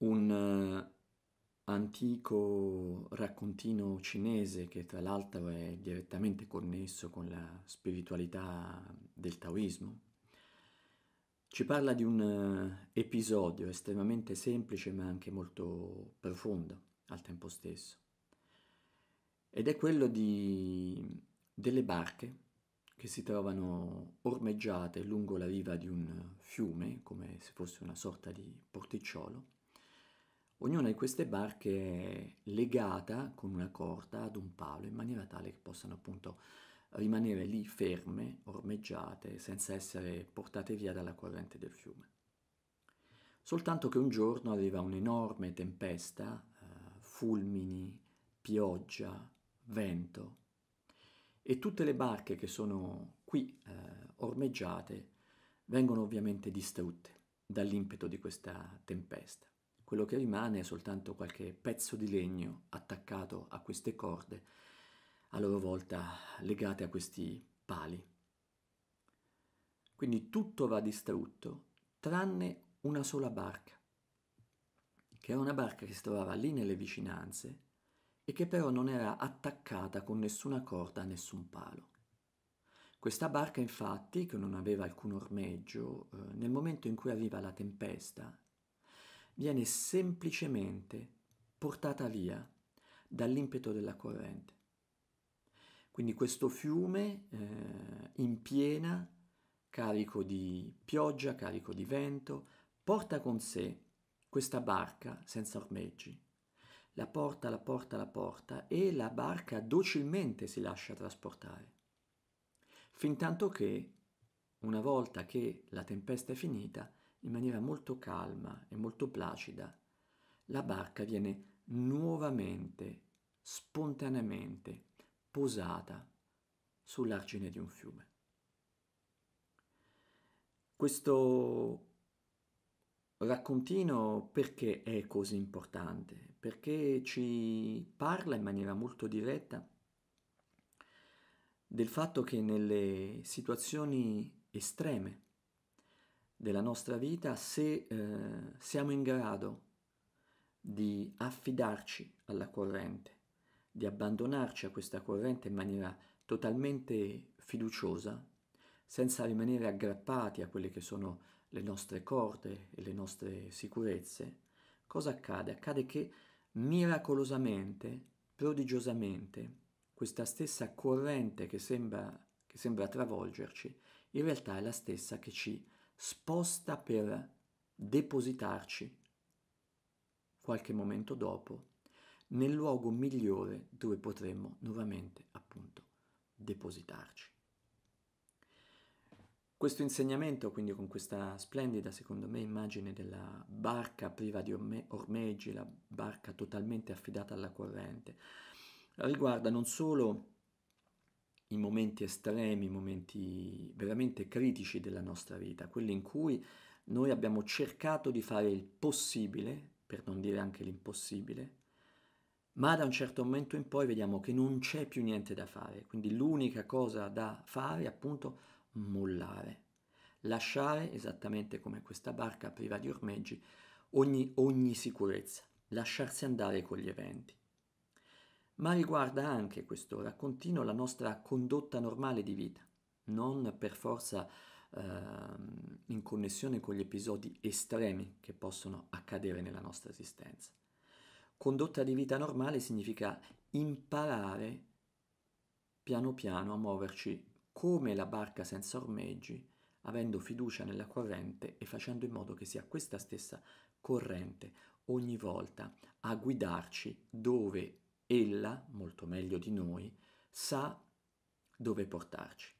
un eh, antico raccontino cinese che tra l'altro è direttamente connesso con la spiritualità del taoismo, ci parla di un eh, episodio estremamente semplice ma anche molto profondo al tempo stesso. Ed è quello di, delle barche che si trovano ormeggiate lungo la riva di un fiume, come se fosse una sorta di porticciolo, Ognuna di queste barche è legata con una corda ad un palo in maniera tale che possano appunto rimanere lì ferme, ormeggiate, senza essere portate via dalla corrente del fiume. Soltanto che un giorno arriva un'enorme tempesta, eh, fulmini, pioggia, vento e tutte le barche che sono qui eh, ormeggiate vengono ovviamente distrutte dall'impeto di questa tempesta quello che rimane è soltanto qualche pezzo di legno attaccato a queste corde, a loro volta legate a questi pali. Quindi tutto va distrutto, tranne una sola barca, che era una barca che si trovava lì nelle vicinanze e che però non era attaccata con nessuna corda a nessun palo. Questa barca infatti, che non aveva alcun ormeggio, eh, nel momento in cui arriva la tempesta viene semplicemente portata via dall'impeto della corrente. Quindi questo fiume eh, in piena, carico di pioggia, carico di vento, porta con sé questa barca senza ormeggi. La porta, la porta, la porta e la barca docilmente si lascia trasportare. Fintanto che, una volta che la tempesta è finita, in maniera molto calma e molto placida, la barca viene nuovamente, spontaneamente posata sull'argine di un fiume. Questo raccontino perché è così importante? Perché ci parla in maniera molto diretta del fatto che nelle situazioni estreme della nostra vita se eh, siamo in grado di affidarci alla corrente, di abbandonarci a questa corrente in maniera totalmente fiduciosa, senza rimanere aggrappati a quelle che sono le nostre corde e le nostre sicurezze, cosa accade? Accade che miracolosamente, prodigiosamente, questa stessa corrente che sembra, che sembra travolgerci, in realtà è la stessa che ci sposta per depositarci qualche momento dopo nel luogo migliore dove potremmo nuovamente appunto depositarci. Questo insegnamento, quindi con questa splendida, secondo me, immagine della barca priva di orme- ormeggi, la barca totalmente affidata alla corrente, riguarda non solo i momenti estremi, i momenti veramente critici della nostra vita, quelli in cui noi abbiamo cercato di fare il possibile, per non dire anche l'impossibile, ma da un certo momento in poi vediamo che non c'è più niente da fare, quindi l'unica cosa da fare è appunto mollare, lasciare esattamente come questa barca priva di ormeggi ogni, ogni sicurezza, lasciarsi andare con gli eventi ma riguarda anche questo continua la nostra condotta normale di vita, non per forza eh, in connessione con gli episodi estremi che possono accadere nella nostra esistenza. Condotta di vita normale significa imparare piano piano a muoverci come la barca senza ormeggi, avendo fiducia nella corrente e facendo in modo che sia questa stessa corrente ogni volta a guidarci dove Ella, molto meglio di noi, sa dove portarci.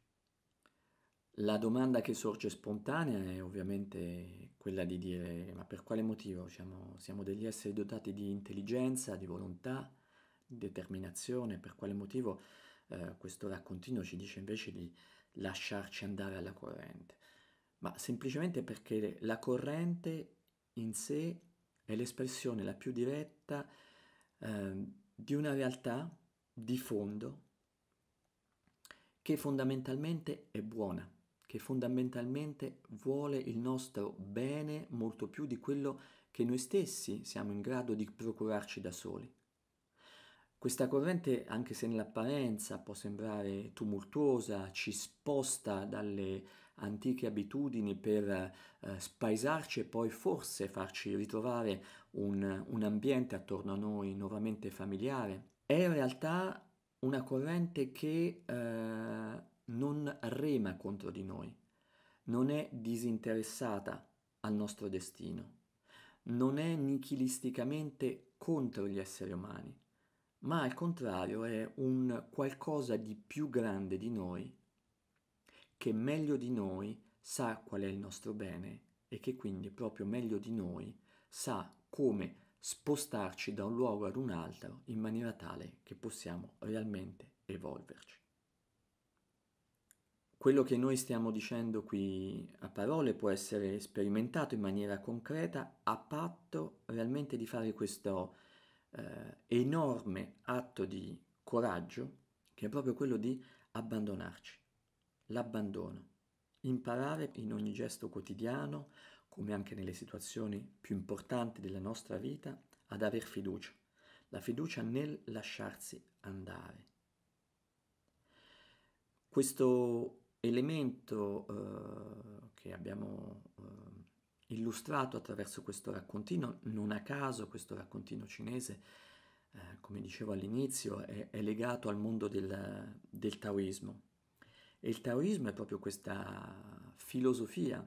La domanda che sorge spontanea è ovviamente quella di dire ma per quale motivo siamo, siamo, degli esseri dotati di intelligenza, di volontà, di determinazione, per quale motivo eh, questo raccontino ci dice invece di lasciarci andare alla corrente, ma semplicemente perché la corrente in sé è l'espressione la più diretta eh, di una realtà di fondo che fondamentalmente è buona, che fondamentalmente vuole il nostro bene molto più di quello che noi stessi siamo in grado di procurarci da soli. Questa corrente, anche se nell'apparenza può sembrare tumultuosa, ci sposta dalle antiche abitudini per eh, spaesarci e poi forse farci ritrovare un, un ambiente attorno a noi nuovamente familiare. È in realtà una corrente che eh, non rema contro di noi, non è disinteressata al nostro destino, non è nichilisticamente contro gli esseri umani, ma al contrario è un qualcosa di più grande di noi che meglio di noi sa qual è il nostro bene e che quindi proprio meglio di noi sa come spostarci da un luogo ad un altro in maniera tale che possiamo realmente evolverci. Quello che noi stiamo dicendo qui a parole può essere sperimentato in maniera concreta a patto realmente di fare questo eh, enorme atto di coraggio che è proprio quello di abbandonarci l'abbandono. Imparare in ogni gesto quotidiano, come anche nelle situazioni più importanti della nostra vita, ad aver fiducia, la fiducia nel lasciarsi andare. Questo elemento eh, che abbiamo eh, illustrato attraverso questo raccontino, non a caso questo raccontino cinese, eh, come dicevo all'inizio, è, è, legato al mondo del, del taoismo. E il taoismo è proprio questa filosofia,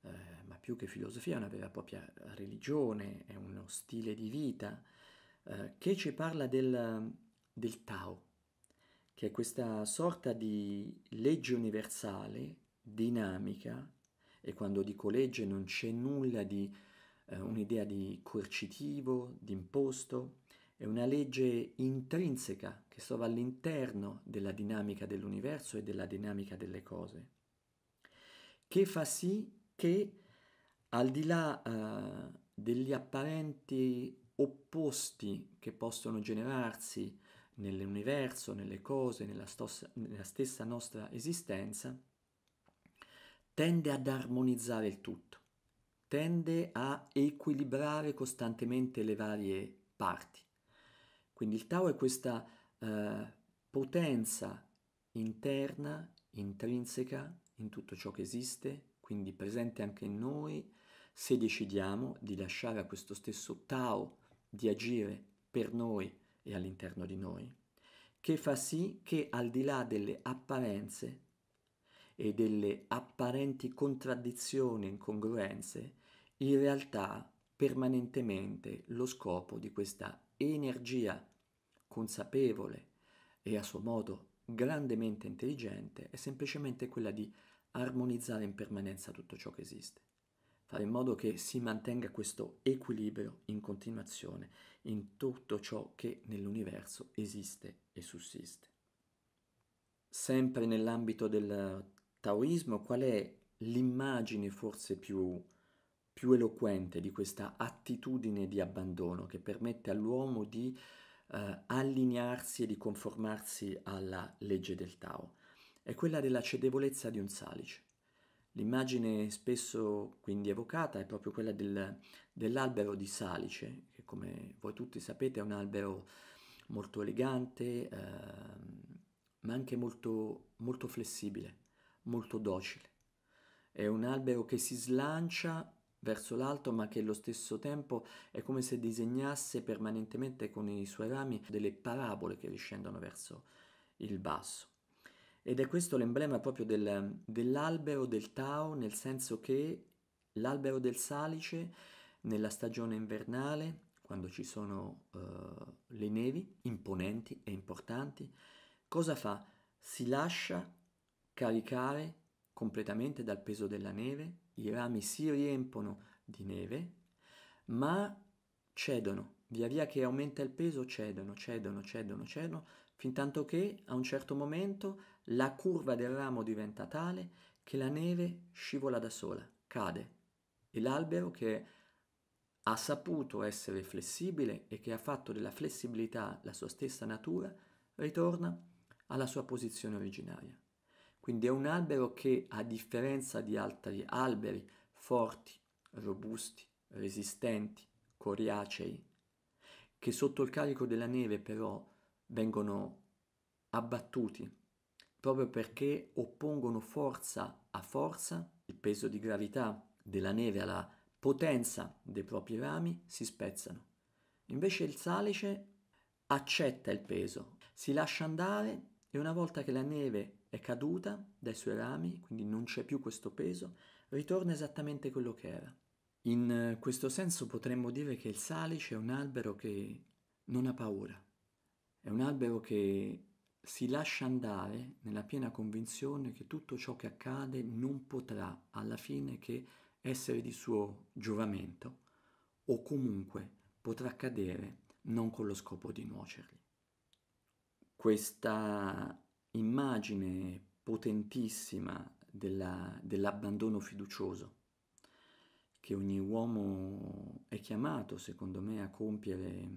eh, ma più che filosofia è una vera e propria religione, è uno stile di vita, eh, che ci parla del, del Tao, che è questa sorta di legge universale, dinamica, e quando dico legge non c'è nulla di eh, un'idea di coercitivo, di imposto, è una legge intrinseca che stava all'interno della dinamica dell'universo e della dinamica delle cose, che fa sì che al di là eh, degli apparenti opposti che possono generarsi nell'universo, nelle cose, nella, stos- nella stessa nostra esistenza, tende ad armonizzare il tutto, tende a equilibrare costantemente le varie parti. Quindi il Tao è questa eh, potenza interna, intrinseca in tutto ciò che esiste, quindi presente anche in noi, se decidiamo di lasciare a questo stesso Tao di agire per noi e all'interno di noi, che fa sì che al di là delle apparenze e delle apparenti contraddizioni e incongruenze, in realtà permanentemente lo scopo di questa energia consapevole e a suo modo grandemente intelligente è semplicemente quella di armonizzare in permanenza tutto ciò che esiste, fare in modo che si mantenga questo equilibrio in continuazione in tutto ciò che nell'universo esiste e sussiste. Sempre nell'ambito del taoismo, qual è l'immagine forse più, più eloquente di questa attitudine di abbandono che permette all'uomo di eh, allinearsi e di conformarsi alla legge del Tao, è quella della cedevolezza di un salice. L'immagine spesso quindi evocata è proprio quella del, dell'albero di salice, che come voi tutti sapete è un albero molto elegante, eh, ma anche molto, molto flessibile, molto docile. È un albero che si slancia verso l'alto, ma che allo stesso tempo è come se disegnasse permanentemente con i suoi rami delle parabole che riscendono verso il basso. Ed è questo l'emblema proprio del, dell'albero del Tao, nel senso che l'albero del salice nella stagione invernale, quando ci sono uh, le nevi imponenti e importanti, cosa fa? Si lascia caricare completamente dal peso della neve i rami si riempono di neve, ma cedono, via via che aumenta il peso cedono, cedono, cedono, cedono, fin tanto che a un certo momento la curva del ramo diventa tale che la neve scivola da sola, cade e l'albero che ha saputo essere flessibile e che ha fatto della flessibilità la sua stessa natura, ritorna alla sua posizione originaria. Quindi è un albero che, a differenza di altri alberi forti, robusti, resistenti, coriacei, che sotto il carico della neve però vengono abbattuti proprio perché oppongono forza a forza, il peso di gravità della neve alla potenza dei propri rami, si spezzano. Invece il salice accetta il peso, si lascia andare e una volta che la neve è caduta dai suoi rami, quindi non c'è più questo peso, ritorna esattamente quello che era. In eh, questo senso potremmo dire che il salice è un albero che non ha paura, è un albero che si lascia andare nella piena convinzione che tutto ciò che accade non potrà alla fine che essere di suo giovamento o comunque potrà accadere non con lo scopo di nuocergli questa immagine potentissima della, dell'abbandono fiducioso che ogni uomo è chiamato, secondo me, a compiere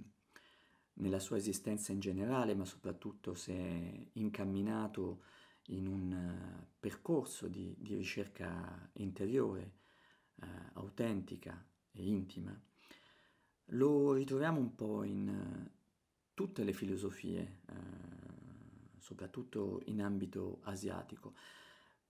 nella sua esistenza in generale, ma soprattutto se è incamminato in un eh, percorso di, di ricerca interiore, eh, autentica e intima, lo ritroviamo un po' in, eh, tutte le filosofie, eh, soprattutto in ambito asiatico.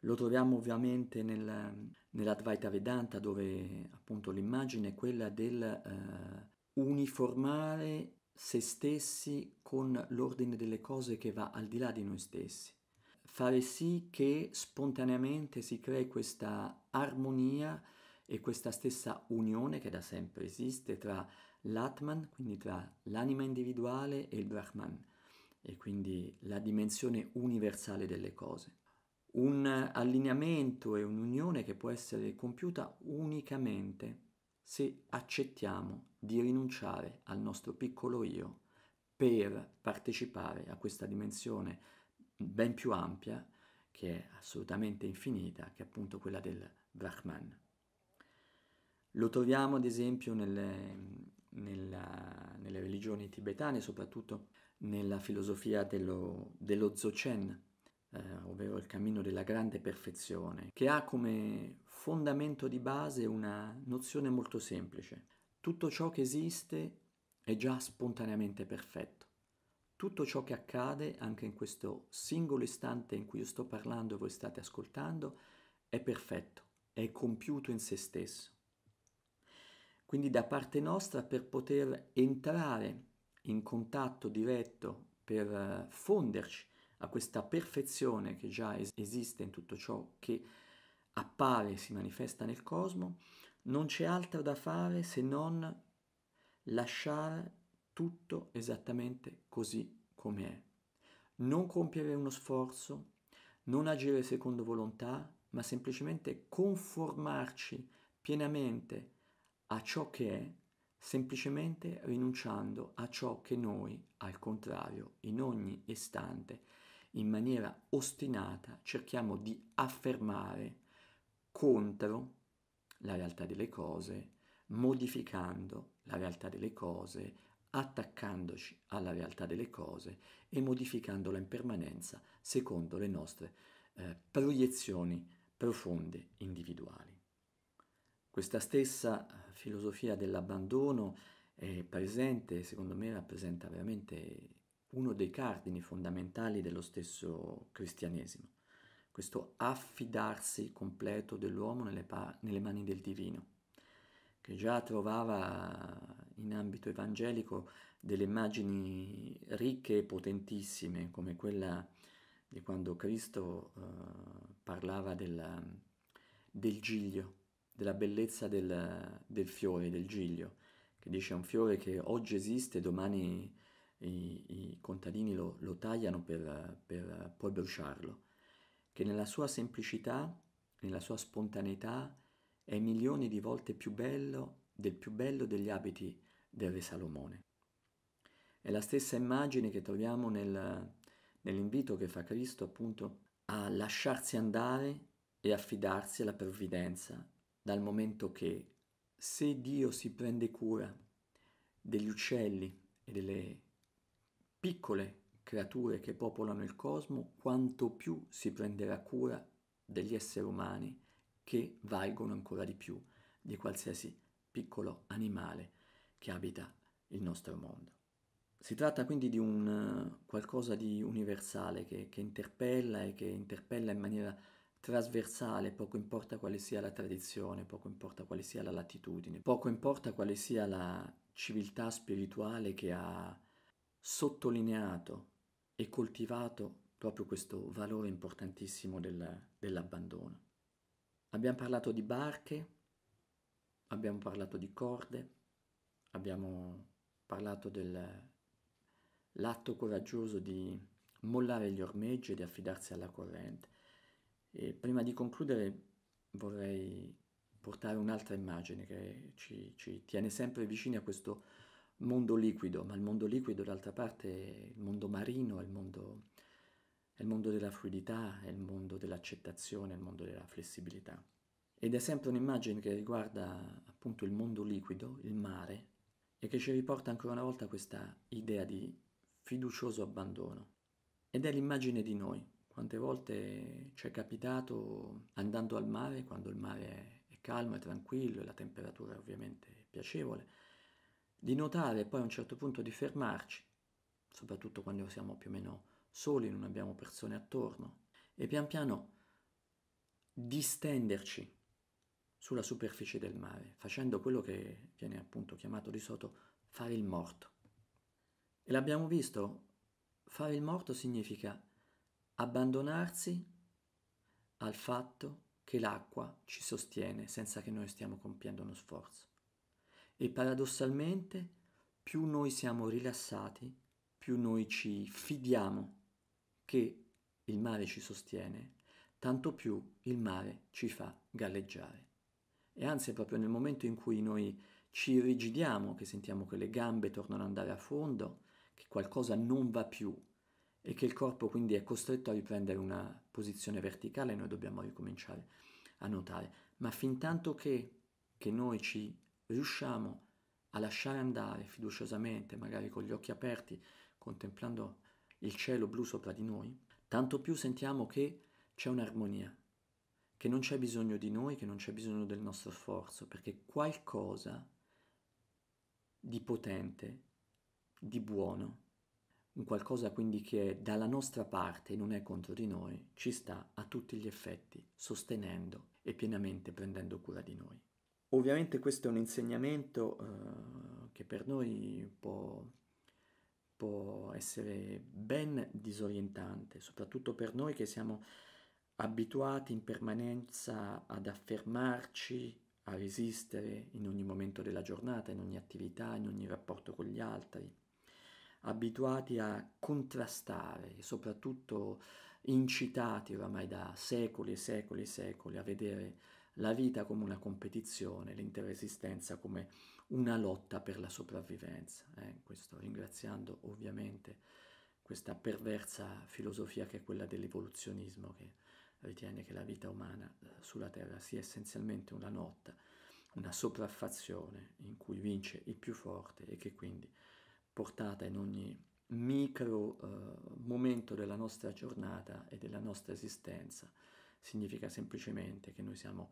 Lo troviamo ovviamente nel, nell'Advaita Vedanta dove appunto l'immagine è quella del eh, uniformare se stessi con l'ordine delle cose che va al di là di noi stessi. Fare sì che spontaneamente si crei questa armonia e questa stessa unione che da sempre esiste tra l'Atman, quindi tra l'anima individuale e il Brahman, e quindi la dimensione universale delle cose. Un allineamento e un'unione che può essere compiuta unicamente se accettiamo di rinunciare al nostro piccolo io per partecipare a questa dimensione ben più ampia che è assolutamente infinita, che è appunto quella del Brahman. Lo troviamo ad esempio nelle, nella, nelle religioni tibetane, soprattutto nella filosofia dello, dello Dzogchen, eh, ovvero il cammino della grande perfezione, che ha come fondamento di base una nozione molto semplice. Tutto ciò che esiste è già spontaneamente perfetto. Tutto ciò che accade, anche in questo singolo istante in cui io sto parlando e voi state ascoltando, è perfetto, è compiuto in se stesso. Quindi da parte nostra per poter entrare in contatto diretto, per eh, fonderci a questa perfezione che già es- esiste in tutto ciò che appare e si manifesta nel cosmo, non c'è altro da fare se non lasciare tutto esattamente così come è. Non compiere uno sforzo, non agire secondo volontà, ma semplicemente conformarci pienamente a a ciò che è, semplicemente rinunciando a ciò che noi, al contrario, in ogni istante, in maniera ostinata, cerchiamo di affermare contro la realtà delle cose, modificando la realtà delle cose, attaccandoci alla realtà delle cose e modificandola in permanenza secondo le nostre eh, proiezioni profonde individuali. Questa stessa filosofia dell'abbandono è presente, secondo me rappresenta veramente uno dei cardini fondamentali dello stesso cristianesimo, questo affidarsi completo dell'uomo nelle, pa- nelle mani del divino, che già trovava in ambito evangelico delle immagini ricche e potentissime, come quella di quando Cristo eh, parlava della, del giglio della bellezza del, del fiore, del giglio, che dice è un fiore che oggi esiste, domani i, i contadini lo, lo tagliano per, per poi bruciarlo, che nella sua semplicità, nella sua spontaneità, è milioni di volte più bello del più bello degli abiti del re Salomone. È la stessa immagine che troviamo nel, nell'invito che fa Cristo appunto a lasciarsi andare e affidarsi alla provvidenza dal momento che se Dio si prende cura degli uccelli e delle piccole creature che popolano il cosmo, quanto più si prenderà cura degli esseri umani che valgono ancora di più di qualsiasi piccolo animale che abita il nostro mondo. Si tratta quindi di un eh, qualcosa di universale che, che interpella e che interpella in maniera trasversale, poco importa quale sia la tradizione, poco importa quale sia la latitudine, poco importa quale sia la civiltà spirituale che ha sottolineato e coltivato proprio questo valore importantissimo del, dell'abbandono. Abbiamo parlato di barche, abbiamo parlato di corde, abbiamo parlato dell'atto coraggioso di mollare gli ormeggi e di affidarsi alla corrente. E prima di concludere vorrei portare un'altra immagine che ci, ci, tiene sempre vicini a questo mondo liquido, ma il mondo liquido d'altra parte è il mondo marino, è il mondo, è il mondo della fluidità, è il mondo dell'accettazione, è il mondo della flessibilità. Ed è sempre un'immagine che riguarda appunto il mondo liquido, il mare, e che ci riporta ancora una volta questa idea di fiducioso abbandono. Ed è l'immagine di noi, quante volte ci è capitato andando al mare, quando il mare è calmo e tranquillo e la temperatura è ovviamente piacevole, di notare poi a un certo punto di fermarci, soprattutto quando siamo più o meno soli, non abbiamo persone attorno, e pian piano distenderci sulla superficie del mare, facendo quello che viene appunto chiamato di sotto fare il morto. E l'abbiamo visto, fare il morto significa abbandonarsi al fatto che l'acqua ci sostiene senza che noi stiamo compiendo uno sforzo. E paradossalmente, più noi siamo rilassati, più noi ci fidiamo che il mare ci sostiene, tanto più il mare ci fa galleggiare. E anzi, proprio nel momento in cui noi ci irrigidiamo, che sentiamo che le gambe tornano ad andare a fondo, che qualcosa non va più e che il corpo quindi è costretto a riprendere una posizione verticale, noi dobbiamo ricominciare a notare. Ma fin tanto che, che noi ci riusciamo a lasciare andare fiduciosamente, magari con gli occhi aperti, contemplando il cielo blu sopra di noi, tanto più sentiamo che c'è un'armonia, che non c'è bisogno di noi, che non c'è bisogno del nostro sforzo, perché qualcosa di potente, di buono, un qualcosa quindi che dalla nostra parte non è contro di noi, ci sta a tutti gli effetti sostenendo e pienamente prendendo cura di noi. Ovviamente questo è un insegnamento eh, che per noi può, può essere ben disorientante, soprattutto per noi che siamo abituati in permanenza ad affermarci, a resistere in ogni momento della giornata, in ogni attività, in ogni rapporto con gli altri abituati a contrastare, soprattutto incitati oramai da secoli e secoli e secoli a vedere la vita come una competizione, l'intera esistenza come una lotta per la sopravvivenza. Eh, questo ringraziando ovviamente questa perversa filosofia che è quella dell'evoluzionismo che ritiene che la vita umana eh, sulla Terra sia essenzialmente una lotta, una sopraffazione in cui vince il più forte e che quindi portata in ogni micro eh, momento della nostra giornata e della nostra esistenza. Significa semplicemente che noi siamo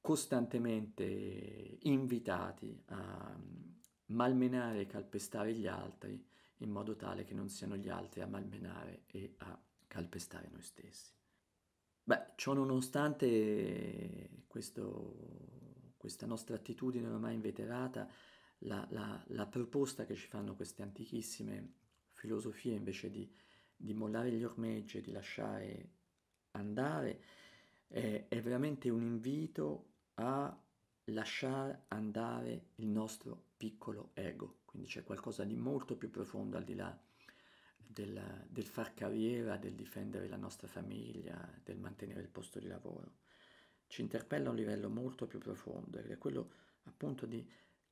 costantemente invitati a mm, malmenare e calpestare gli altri in modo tale che non siano gli altri a malmenare e a calpestare noi stessi. Beh, ciò nonostante questo, questa nostra attitudine ormai inveterata, la, la, la, proposta che ci fanno queste antichissime filosofie invece di, di mollare gli ormeggi e di lasciare andare è, è veramente un invito a lasciare andare il nostro piccolo ego, quindi c'è qualcosa di molto più profondo al di là del, del far carriera, del difendere la nostra famiglia, del mantenere il posto di lavoro. Ci interpella a un livello molto più profondo ed è quello appunto di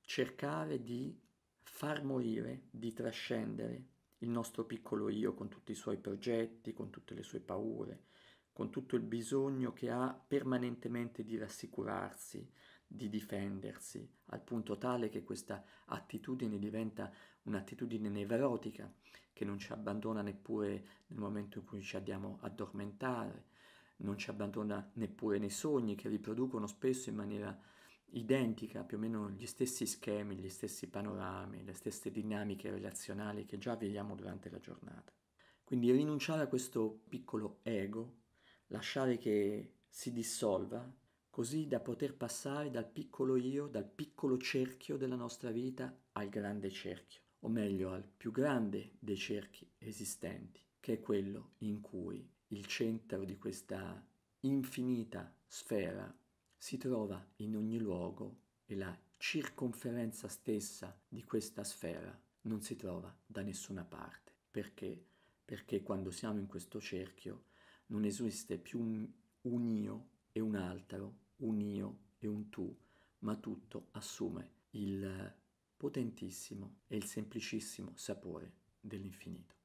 cercare di far morire, di trascendere il nostro piccolo io con tutti i suoi progetti, con tutte le sue paure, con tutto il bisogno che ha permanentemente di rassicurarsi, di difendersi, al punto tale che questa attitudine diventa un'attitudine nevrotica che non ci abbandona neppure nel momento in cui ci andiamo a addormentare, non ci abbandona neppure nei sogni che riproducono spesso in maniera identica, più o meno gli stessi schemi, gli stessi panorami, le stesse dinamiche relazionali che già vediamo durante la giornata. Quindi rinunciare a questo piccolo ego, lasciare che si dissolva, così da poter passare dal piccolo io, dal piccolo cerchio della nostra vita al grande cerchio, o meglio al più grande dei cerchi esistenti, che è quello in cui il centro di questa infinita sfera si trova in ogni luogo e la circonferenza stessa di questa sfera non si trova da nessuna parte. Perché? Perché quando siamo in questo cerchio non esiste più un, io e un altro, un io e un tu, ma tutto assume il potentissimo e il semplicissimo sapore dell'infinito.